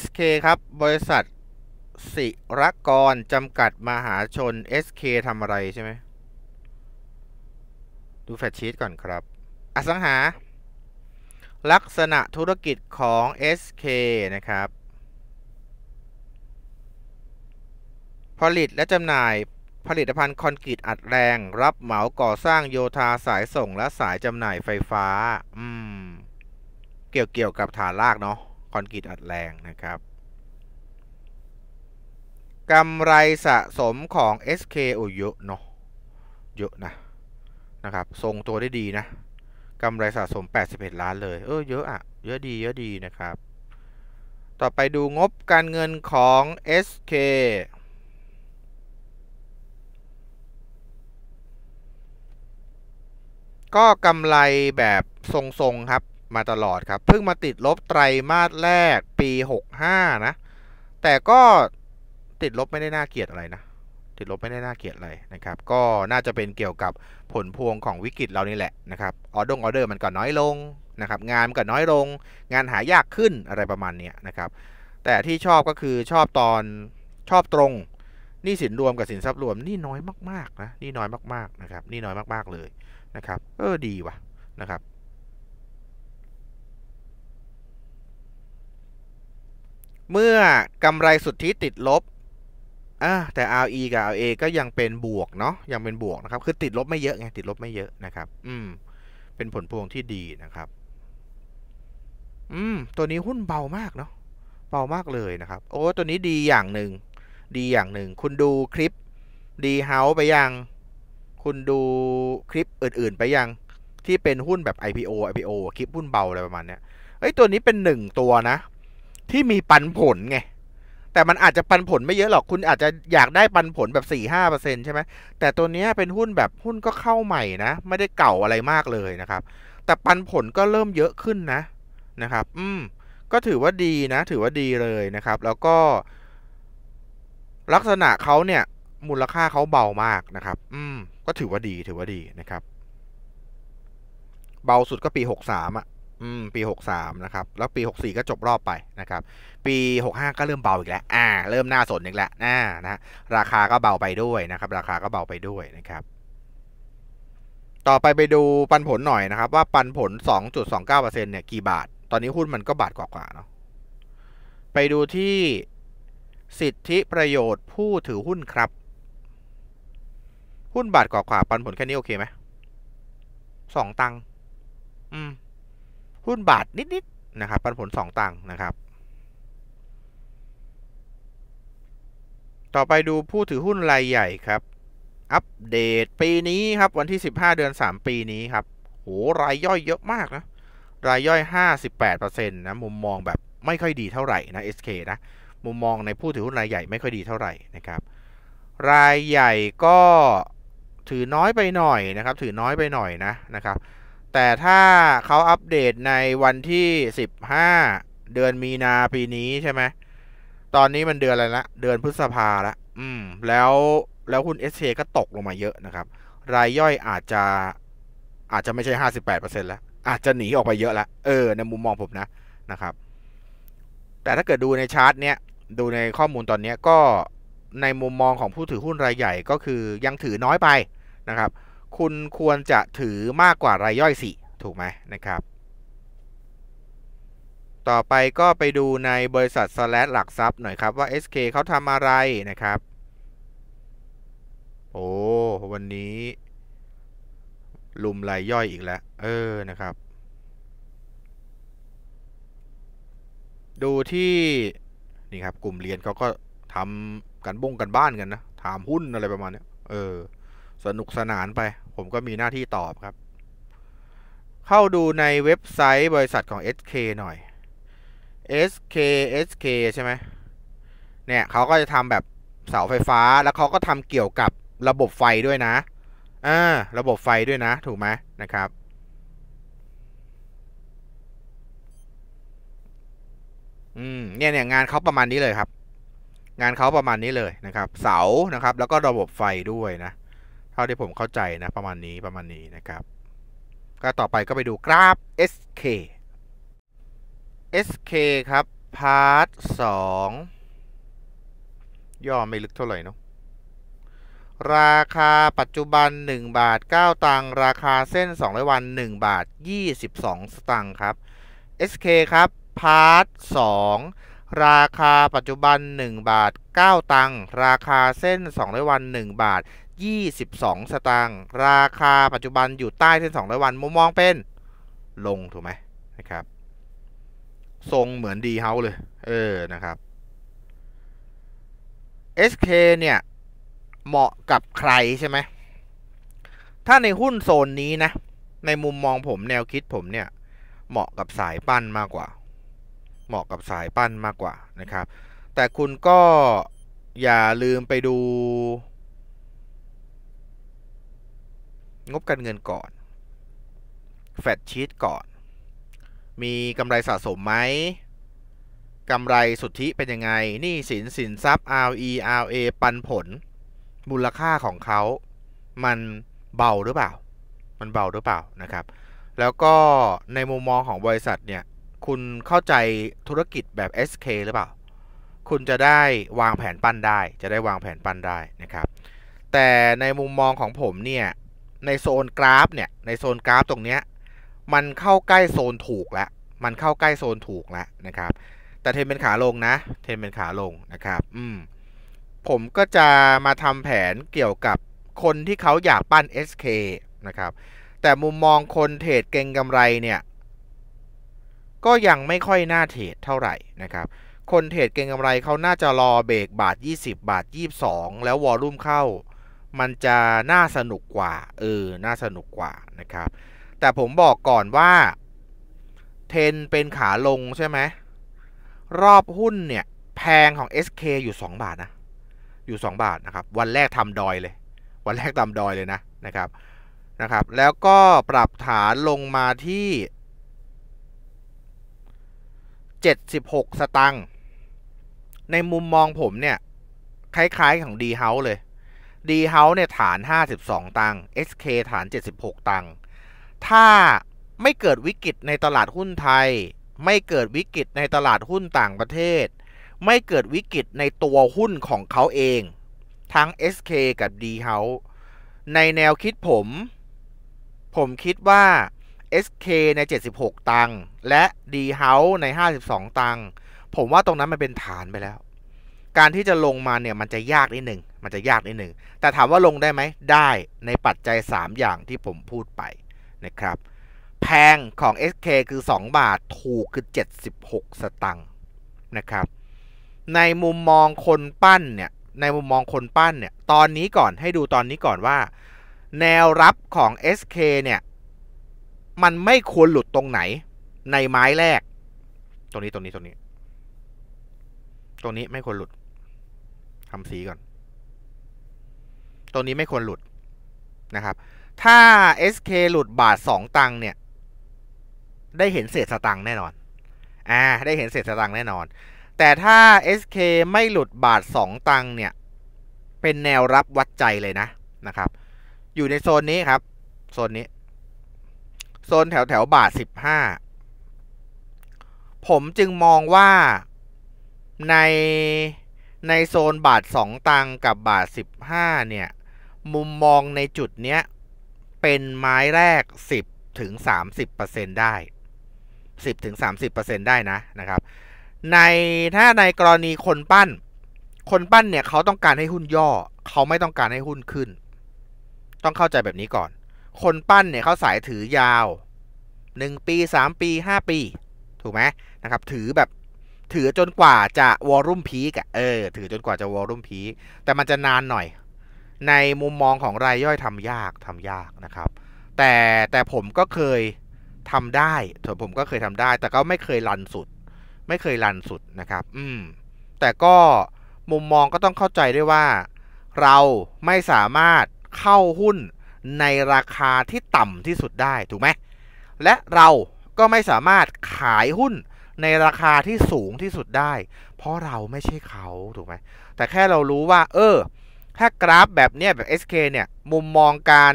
SK ครับ บริษัทสิรกรจำกัด มหาชน SK ทำอะไร ใช่ไหมดูแฟชชีตก่อนครับ อสังหา ลักษณะธุรกิจของ SK นะครับ ผลิตและจำหน่ายผลิตภัณฑ์คอนกรีตอัดแรง รับเหมาก่อสร้างโยธาสายส่ง และสายจำหน่ายไฟฟ้าอืมเกี่ยวเกี่ยวกับฐานราก เนาะคอนกรีตอัดแรงนะครับกำไรสะสมของ SK โอเยอะเนาะเยอะนะ นะครับทรงตัวได้ดีนะกำไรสะสม 81 ล้านเลย เออเยอะอะเยอะดี เยอะดีนะครับ ต่อไปดูงบการเงินของ SK ก็กำไรแบบทรงๆครับมาตลอดครับเพิ่งมาติดลบไตรมาสแรกปี65นะแต่ก็ติดลบไม่ได้น่าเกียดอะไรนะ ติดลบไม่ได้น่าเกียดอะไรนะครับ ก็น่าจะเป็นเกี่ยวกับผลพวงของวิกฤตเรานี่แหละนะครับออเดอร์ออเดอร์มันก็น้อยลงนะครับ งานมันก็น้อยลง งานหายากขึ้นอะไรประมาณนี้นะครับ แต่ที่ชอบก็คือชอบตอนชอบตรงนี่สินรวมกับสินทรัพย์รวมนี่น้อยมากๆนะนี่น้อยมากๆนะครับนี่น้อยมากๆเลยนะครับ เออดีวะนะครับเมื่อกำไรสุทธิติดลบอ่าแต่ RE กับ RA ก็ยังเป็นบวกเนาะ ยังเป็นบวกนะครับ คือติดลบไม่เยอะไง ติดลบไม่เยอะนะครับ อืม เป็นผลพวงที่ดีนะครับ อืมตัวนี้หุ้นเบามากเนาะ เบามากเลยนะครับ โอ้ ตัวนี้ดีอย่างหนึ่ง ดีอย่างหนึ่ง คุณดูคลิป ดีเฮาไปยัง คุณดูคลิปอื่นๆ ไปยังที่เป็นหุ้นแบบ IPO IPO คลิปหุ้นเบาอะไรประมาณเนี้ยเอ้ย ตัวนี้เป็นหนึ่งตัวนะที่มีปันผลไง แต่มันอาจจะปันผลไม่เยอะหรอกคุณอาจจะอยากได้ปันผลแบบสี่ห้าเปอร์เซ็นใช่ไหมแต่ตัวนี้เป็นหุ้นแบบหุ้นก็เข้าใหม่นะไม่ได้เก่าอะไรมากเลยนะครับ แต่ปันผลก็เริ่มเยอะขึ้นนะนะครับ อืม ก็ถือว่าดีนะถือว่าดีเลยนะครับ แล้วก็ ลักษณะเขาเนี่ย มูลค่าเขาเบามากนะครับ อืม ก็ถือว่าดีถือว่าดีนะครับ เบาสุดก็ปีหกสามอะอืม ปี63นะครับ แล้วปี64ก็จบรอบไปนะครับ ปี65ก็เริ่มเบาอีกแล้ว อ่า เริ่มหน้าสนอีกแล้วน่านะราคาก็เบาไปด้วยนะครับ ราคาก็เบาไปด้วยนะครับ ต่อไปไปดูปันผลหน่อยนะครับ ว่าปันผล2.29%เนี่ย กี่บาทตอนนี้หุ้นมันก็บาทกว่าๆเนาะไปดูที่สิทธิประโยชน์ผู้ถือหุ้นครับ หุ้นบาทกว่าๆปันผลแค่นี้โอเคไหมสองตังค์อืมหุ้นบาทนิดๆนะครับปันผล 2 ตังค์นะครับ ต่อไปดูผู้ถือหุ้นรายใหญ่ครับ อัปเดตปีนี้ครับวันที่ 15 เดือน 3 ปีนี้ครับโหรายย่อยเยอะมากนะรายย่อย 58%นะมุมมองแบบไม่ค่อยดีเท่าไหร่นะ SK นะมุมมองในผู้ถือหุ้นรายใหญ่ไม่ค่อยดีเท่าไหร่นะครับ รายใหญ่ก็ถือน้อยไปหน่อยนะครับ ถือน้อยไปหน่อยนะนะครับแต่ถ้าเขาอัปเดตในวันที่ 15 เดือนมีนาปีนี้ใช่ไหมตอนนี้มันเดือนอะไรละ เดือนพฤษภาละ อืม แล้วแล้วคุณ s อเก็ตกลงมาเยอะนะครับ รายย่อยอาจจะ อาจจะไม่ใช่ห้าสิบแปล้ว อาจจะหนีออกไปเยอะละเออ ในมุมมองผมนะ นะครับ แต่ถ้าเกิดดูในชาร์ตเนี้ย ดูในข้อมูลตอนเนี้ยก็ในมุมมองของผู้ถือหุ้นรายใหญ่ก็คือยังถือน้อยไปนะครับคุณควรจะถือมากกว่า รายย่อยสิ ถูกไหมนะครับ ต่อไปก็ไปดูในบริษัทสแลหลักทรัพย์หน่อยครับ ว่า SK เขาทำอะไรนะครับ โอ้วันนี้ ลุมรายย่อยอีกแล้ว เออนะครับ ดูที่ นี่ครับ กลุ่มเรียนเขาก็ทำกันบงกันบ้านกันนะถามหุ้นอะไรประมาณนี้ เออสนุกสนานไป ผมก็มีหน้าที่ตอบครับ เข้าดูในเว็บไซต์บริษัทของ SK หน่อย SK SK ใช่ไหมเนี่ยเขาก็จะทำแบบเสาไฟฟ้า แล้วเขาก็ทำเกี่ยวกับระบบไฟด้วยนะ อ่า ระบบไฟด้วยนะ ถูกไหมนะครับ อืม เนี่ยเนี่ยงานเขาประมาณนี้เลยครับ งานเขาประมาณนี้เลยนะครับ เสานะครับ แล้วก็ระบบไฟด้วยนะท่าที่ผมเข้าใจนะประมาณนี้ประมาณนี้นะครับก็ต่อไปก็ไปดูกราฟ SK SK ครับพาร์ทสองย่อไม่ลึกเท่าไหร่เนาะราคาปัจจุบัน 1 บาท 9 ตังค์ ราคาเส้น200วัน 1 บาท 22สตังค์ครับ SK ครับพาร์ท2ราคาปัจจุบัน 1 บาท 9 ตังค์ ราคาเส้น200วัน 1 บาท22 สตางค์ราคาปัจจุบันอยู่ใต้เส้น200 วันมุมมองเป็น ลงถูกไหมนะครับทรงเหมือนดีเฮาเลยเออนะครับ SK เนี่ยเหมาะกับใครใช่ไหมถ้าในหุ้นโซนนี้นะในมุมมองผมแนวคิดผมเนี่ยเหมาะกับสายปั้นมากกว่า เหมาะกับสายปั้นมากกว่านะครับ แต่คุณก็อย่าลืมไปดูงบการเงินก่อน แฟดชีตก่อน มีกำไรสะสมไหม กำไรสุทธิเป็นยังไง นี่สินสินทรัพย์ RE RA ปันผล มูลค่าของเขา มันเบาหรือเปล่า มันเบาหรือเปล่านะครับ แล้วก็ในมุมมองของบริษัทเนี่ย คุณเข้าใจธุรกิจแบบ SK หรือเปล่า คุณจะได้วางแผนปั้นได้ จะได้วางแผนปั้นได้นะครับ แต่ในมุมมองของผมเนี่ยในโซนกราฟเนี่ยในโซนกราฟตรงเนี้ยมันเข้าใกล้โซนถูกแล้วมันเข้าใกล้โซนถูกแล้วนะครับ แต่เทนเป็นขาลงนะ เทนเป็นขาลงนะครับอืมผมก็จะมาทำแผนเกี่ยวกับคนที่เขาอยากปั้น SK นะครับแต่มุมมองคนเทรดเก่งกำไรเนี่ยก็ยังไม่ค่อยน่าเทรดเท่าไหร่นะครับ คนเทรดเก่งกำไรเขาน่าจะรอเบรกบาท 20 บาท 22 แล้ววอลุ่มเข้ามันจะน่าสนุกกว่าเออน่าสนุกกว่านะครับแต่ผมบอกก่อนว่าเทนเป็นขาลงใช่ไหมรอบหุ้นเนี่ย แพงของ SK อยู่ 2 บาทนะ อยู่ 2 บาทนะครับ วันแรกทำดอยเลย วันแรกทำดอยเลยนะนะครับนะครับแล้วก็ปรับฐานลงมาที่ 76 สตังค์ในมุมมองผมเนี่ย คล้ายๆของดีเฮาเลยดีเฮาเนี่ยฐาน 52 ตังค์ SK ฐาน 76 ตังค์ ถ้าไม่เกิดวิกฤตในตลาดหุ้นไทย ไม่เกิดวิกฤตในตลาดหุ้นต่างประเทศ ไม่เกิดวิกฤตในตัวหุ้นของเขาเอง ทั้ง SK กับ d h o u s e ในแนวคิดผม ผมคิดว่า SK ใน 76 ตังค์และ d h o u s e ใน 52 ตังค์ ผมว่าตรงนั้นมันเป็นฐานไปแล้วการที่จะลงมาเนี่ยมันจะยากนิดหนึ่ง มันจะยากนิดหนึ่งแต่ถามว่าลงได้ไหม ได้ ในปัจจัย 3 อย่างที่ผมพูดไปนะครับ แพงของ SK คือ 2 บาท ถูกคือ 76 สตังค์นะครับ ในมุมมองคนปั้นเนี่ย ในมุมมองคนปั้นเนี่ย ตอนนี้ก่อนให้ดูตอนนี้ก่อนว่า แนวรับของ SK เนี่ย มันไม่ควรหลุดตรงไหน ในไม้แรก ตรงนี้ตรงนี้ตรงนี้ ตรงนี้ไม่ควรหลุดทำสีก่อน ตัวนี้ไม่ควรหลุดนะครับ ถ้า SK หลุดบาท 2 ตังเนี่ย ได้เห็นเศษสตังค์แน่นอนอ่าได้เห็นเศษสตังค์แน่นอน แต่ถ้า SK ไม่หลุดบาท 2 ตังเนี่ย เป็นแนวรับวัดใจเลยนะนะครับ อยู่ในโซนนี้ครับ โซนนี้ โซนแถวแถวบาท 15 ผมจึงมองว่าในในโซนบาท 2 ตังกับบาท 15เนี่ยมุมมองในจุดเนี้ยเป็นไม้แรก 10 ถึง 30%ได้ 10 ถึง 30%ได้นะนะครับ ในถ้าในกรณีคนปั้น คนปั้นเนี่ยเขาต้องการให้หุ้นย่อเขาไม่ต้องการให้หุ้นขึ้น ต้องเข้าใจแบบนี้ก่อน คนปั้นเนี่ย เขาสายถือยาว 1 ปี 3 ปี 5 ปีถูกไหมนะครับถือแบบถือจนกว่าจะวอลุ่มพีกอะเออ ถือจนกว่าจะวอลุ่มพีกแต่มันจะนานหน่อย ในมุมมองของรายย่อยทำยากทำยากนะครับ แต่แต่ผมก็เคยทำได้ ผมก็เคยทำได้ แต่ก็ไม่เคยลันสุด ไม่เคยลันสุดนะครับ อืมแต่ก็มุมมองก็ต้องเข้าใจด้วยว่าเราไม่สามารถเข้าหุ้นในราคาที่ต่ำที่สุดได้ถูกไหมและเราก็ไม่สามารถขายหุ้นในราคาที่สูงที่สุดได้ เพราะเราไม่ใช่เขา ถูกไหมแต่แค่เรารู้ว่า เออ ถ้ากราฟแบบเนี้ย แบบ SK เนี่ยมุมมองการ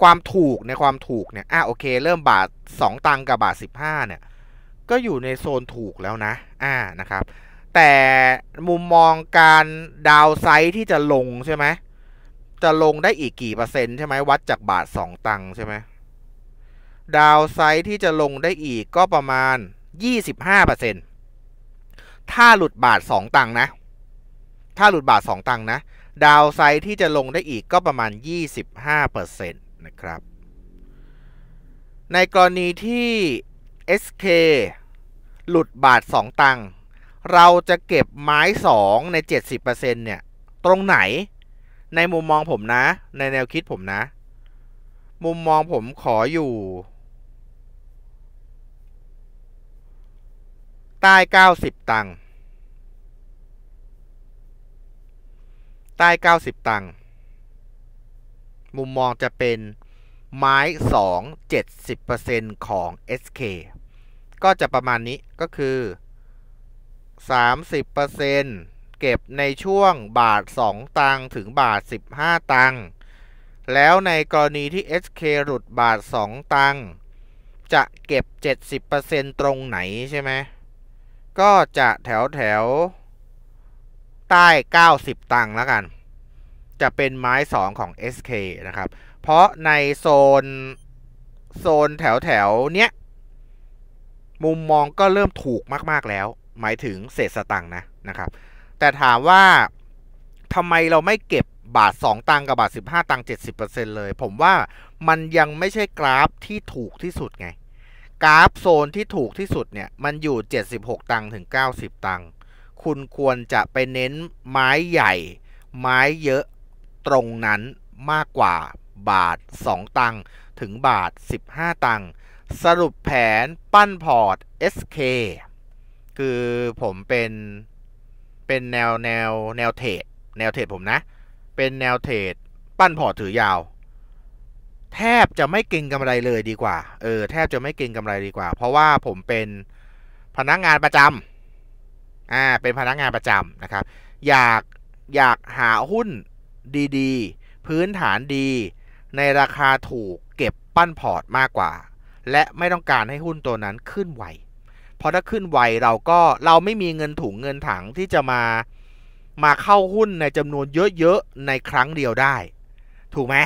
ความถูกในความถูกเนี่ยอ่ะโอเค เริ่มบาท 2 ตัง กับบาท 15เนี่ยก็อยู่ในโซนถูกแล้วนะ อ่านะครับ แต่มุมมองการดาวไซด์ที่จะลงใช่ไหมจะลงได้อีกกี่เปอร์เซ็นต์ใช่ไหมวัดจากบาท 2 ตังใช่ไหมดาวไซด์ที่จะลงได้อีกก็ประมาณ25%ถ้าหลุดบาท 2 ตังนะ ถ้าหลุดบาท 2 ตังนะ ดาวไซที่จะลงได้อีกก็ประมาณ 25%นะครับ ในกรณีที่ SK หลุดบาท 2 ตัง เราจะเก็บไม้ 2 ใน 70%เนี่ย ตรงไหน ในมุมมองผมนะ ในแนวคิดผมนะ มุมมองผมขออยู่ใต้ 90 ตังค์ใต้90 ตังค์มุมมองจะเป็นไม้ 2 70%ของ SK ก็จะประมาณนี้ก็คือ 30%เก็บในช่วงบาท 2 ตังถึงบาท 15 ตัง แล้วในกรณีที่ SK หลุดบาท 2 ตังจะเก็บ 70%ตรงไหนใช่ไหมก็จะแถวแถวใต้ 90 ตังค์แล้วกัน จะเป็นไม้2ของ SK นะครับ เพราะในโซน โซนแถวแถวเนี้ย มุมมองก็เริ่มถูกมากๆแล้ว หมายถึงเศษสตังค์นะนะครับ แต่ถามว่าทำไมเราไม่เก็บบาท 2 ตังกับบาท 15 ตัง70%เลย ผมว่ามันยังไม่ใช่กราฟที่ถูกที่สุดไงกราฟโซนที่ถูกที่สุดเนี่ยมันอยู่ 76 ตังค์ถึง 90 ตังค์คุณควรจะไปเน้นไม้ใหญ่ไม้เยอะตรงนั้นมากกว่าบาท 2 ตังค์ถึงบาท 15 ตังค์สรุปแผนปั้นพอร์ต SK คือผมเป็นเป็นแนวแนวแนวเทรดแนวเทรดผมนะเป็นแนวเทรดปั้นพอร์ตถือยาวแทบจะไม่เก่งกำไรเลยดีกว่า เออ แทบจะไม่เก่งกำไรดีกว่า เพราะว่าผมเป็นพนักงานประจำอ่า เป็นพนักงานประจำนะครับ อยากอยากหาหุ้นดีๆ พื้นฐานดี ในราคาถูกเก็บปั้นพอร์ตมากกว่า และไม่ต้องการให้หุ้นตัวนั้นขึ้นไวเพราะถ้าขึ้นไวเราก็เราไม่มีเงินถุงเงินถังที่จะมามาเข้าหุ้นในจำนวนเยอะๆในครั้งเดียวได้ ถูกไหม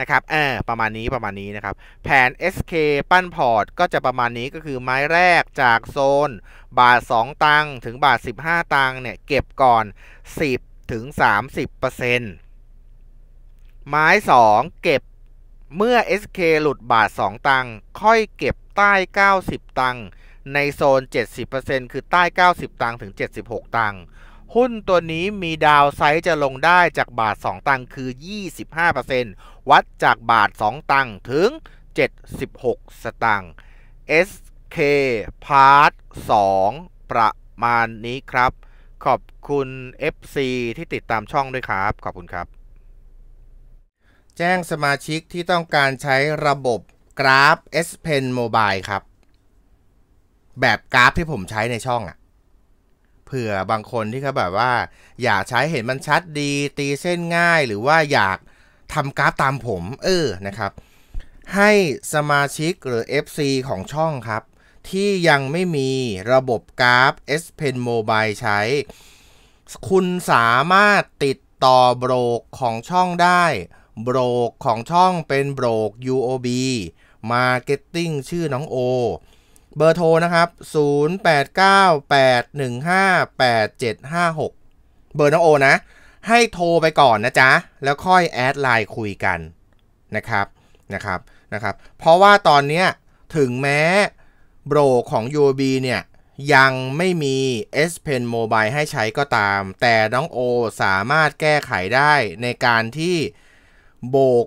นะครับเออประมาณนี้ประมาณนี้นะครับ แผน SK ปั้นพอร์ต ก็จะประมาณนี้ก็คือไม้แรกจากโซน บาท 2 ตังถึงบาท 15 ตังเนี่ย เก็บก่อน 10 ถึง 30%ไม้ 2 เก็บเมื่อ SK หลุดบาท 2 ตังค่อยเก็บใต้ 90 ตังในโซน 70%คือใต้ 90 ตังถึง 76 ตังหุ้นตัวนี้มีดาวไซต์จะลงได้จากบาท 2 ตังคือ 25%วัดจากบาท 2 ตังถึง 76 สตังค์ SK Part 2 ประมาณนี้ครับ ขอบคุณ FC ที่ติดตามช่องด้วยครับขอบคุณครับ แจ้งสมาชิกที่ต้องการใช้ระบบกราฟ S Pen Mobile ครับ แบบกราฟที่ผมใช้ในช่องอะเผื่อบางคนที่เขาแบบว่า อยากใช้เห็นมันชัดดีตีเส้นง่ายหรือว่าอยากทำกราฟตามผมเออนะครับ ให้สมาชิกหรือ FC ของช่องครับ ที่ยังไม่มีระบบกราฟ S Pen Mobile ใช้ คุณสามารถติดต่อโบรกของช่องได้ โบรกของช่องเป็นโบรก UOB Marketing ชื่อน้องโอเบอร์โทรนะครับ 0898158756 เบอร์น้องโอนะ ให้โทรไปก่อนนะจ๊ะ แล้วค่อยแอดไลน์คุยกันนะครับ นะครับ นะครับ เพราะว่าตอนนี้ถึงแม้โบรของ UOB เนี่ย ยังไม่มี S Pen Mobile ให้ใช้ก็ตาม แต่น้องโอสามารถแก้ไขได้ในการที่โบก